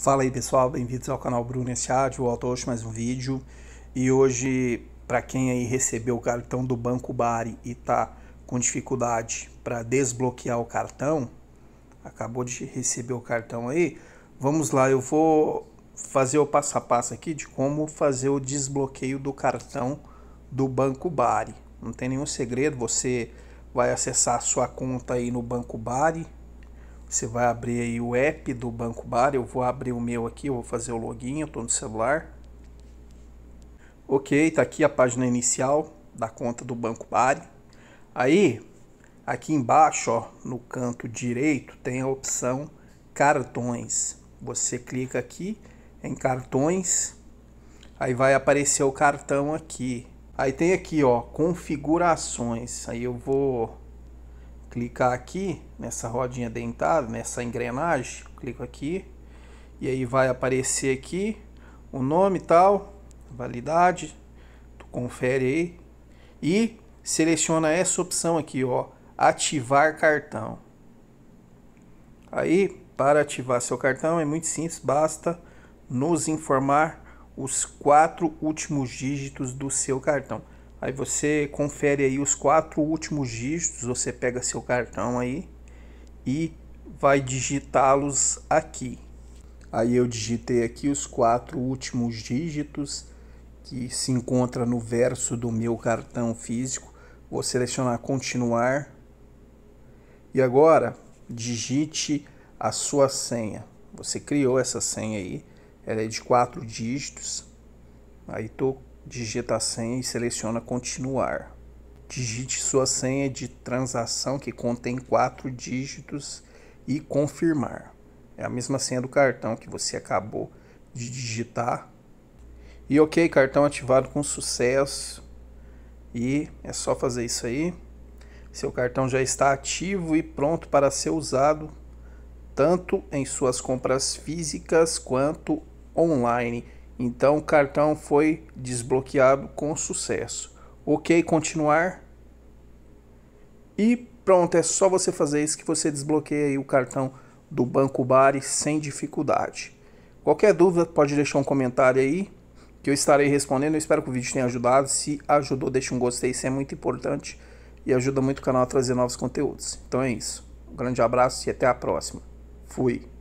Fala aí pessoal, bem-vindos ao canal Bruno Estiádio, volto hoje mais um vídeo e hoje para quem aí recebeu o cartão do Banco Bari e tá com dificuldade para desbloquear o cartão, acabou de receber o cartão aí, vamos lá, eu vou fazer o passo a passo aqui de como fazer o desbloqueio do cartão do Banco Bari. Não tem nenhum segredo, você vai acessar a sua conta aí no Banco Bari, você vai abrir aí o app do Banco Bar, eu vou abrir o meu aqui, eu vou fazer o login, eu estou no celular. Ok, está aqui a página inicial da conta do Banco Bar. Aí, aqui embaixo, ó, no canto direito, tem a opção cartões. Você clica aqui em cartões, aí vai aparecer o cartão aqui. Aí tem aqui, ó, configurações. Aí eu vou clicar aqui nessa rodinha dentada, nessa engrenagem, clico aqui e aí vai aparecer aqui o nome tal, validade, tu confere aí e seleciona essa opção aqui, ó, ativar cartão. Aí, para ativar seu cartão é muito simples, basta nos informar os quatro últimos dígitos do seu cartão. Aí você confere aí os quatro últimos dígitos, você pega seu cartão aí e vai digitá-los aqui. Aí eu digitei aqui os quatro últimos dígitos que se encontra no verso do meu cartão físico. Vou selecionar continuar. E agora digite a sua senha. Você criou essa senha aí, ela é de quatro dígitos. Aí estou digita a senha e seleciona continuar. Digite sua senha de transação que contém quatro dígitos e confirmar. É a mesma senha do cartão que você acabou de digitar. E ok, cartão ativado com sucesso. E é só fazer isso aí. Seu cartão já está ativo e pronto para ser usado tanto em suas compras físicas quanto online. Então o cartão foi desbloqueado com sucesso. Ok, continuar. E pronto, é só você fazer isso que você desbloqueia o cartão do Banco Bari sem dificuldade. Qualquer dúvida pode deixar um comentário aí que eu estarei respondendo. Eu espero que o vídeo tenha ajudado. Se ajudou, deixe um gostei, isso é muito importante e ajuda muito o canal a trazer novos conteúdos. Então é isso. Um grande abraço e até a próxima. Fui.